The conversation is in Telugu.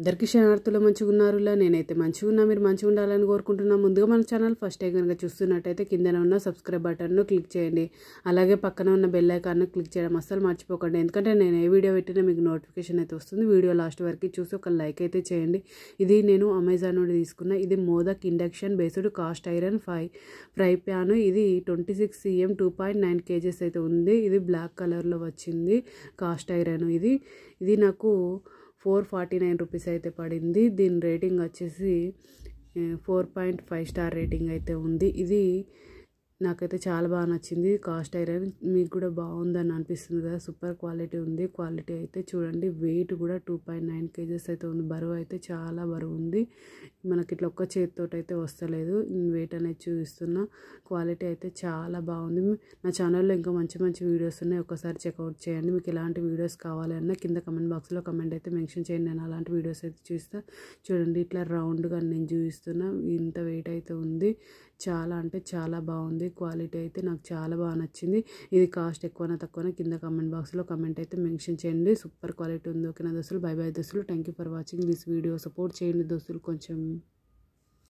అందరికీ క్షణార్థులు మంచిగా ఉన్నారులా నేనైతే మంచిగా ఉన్నా మీరు మంచిగా ఉండాలని కోరుకుంటున్నా ముందుగా మన ఛానల్ ఫస్ట్ టైం కనుక చూస్తున్నట్టయితే కిందన ఉన్న సబ్స్క్రైబ్ బటన్ను క్లిక్ చేయండి అలాగే పక్కన ఉన్న బెల్ ఐకాన్ను క్లిక్ చేయడం అస్సలు మర్చిపోకండి ఎందుకంటే నేను ఏ వీడియో పెట్టినా మీకు నోటిఫికేషన్ అయితే వస్తుంది వీడియో లాస్ట్ వరకు చూసి ఒక లైక్ అయితే చేయండి ఇది నేను అమెజాన్ నుండి తీసుకున్న ఇది మోదక్ induction based cast iron five fry pan ఇది twenty six CM two point nine kgs అయితే ఉంది ఇది బ్లాక్ కలర్లో వచ్చింది కాస్ట్ ఐరన్ ఇది ఇది నాకు ఫోర్ ఫార్టీ నైన్ రూపీస్ అయితే పడింది దీని రేటింగ్ వచ్చేసి four point five star rating అయితే ఉంది ఇది నాకైతే చాలా బాగా నచ్చింది కాస్ట్ ఐరన్ మీకు కూడా బాగుందని అనిపిస్తుంది కదా సూపర్ క్వాలిటీ ఉంది క్వాలిటీ అయితే చూడండి వెయిట్ కూడా టూ పాయింట్ నైన్ కేజెస్ అయితే ఉంది బరువు అయితే చాలా బరువు ఉంది మనకి ఇట్లా ఒక్క చేతితోటైతే వస్తలేదు వెయిట్ అనేది చూపిస్తున్నా క్వాలిటీ అయితే చాలా బాగుంది నా ఛానల్లో ఇంకా మంచి మంచి వీడియోస్ ఉన్నాయి ఒకసారి చెక్అవుట్ చేయండి మీకు ఎలాంటి వీడియోస్ కావాలన్నా కింద కమెంట్ బాక్స్లో కమెంట్ అయితే మెన్షన్ చేయండి నేను అలాంటి వీడియోస్ అయితే చూస్తా చూడండి ఇట్లా రౌండ్గా నేను చూపిస్తున్నా ఇంత వెయిట్ అయితే ఉంది చాలా అంటే చాలా బాగుంది క్వాలిటీ అయితే నాకు చాలా బాగా నచ్చింది ఇది కాస్ట్ ఎక్కువనా తక్కువనా కింద కమెంట్ బాక్స్లో కమెంట్ అయితే మెన్షన్ చేయండి సూపర్ క్వాలిటీ ఉంది ఓకేనా దోస్తులు బై బై దోస్తులు thank you for watching this video support చేయండి దోస్తులు కొంచెం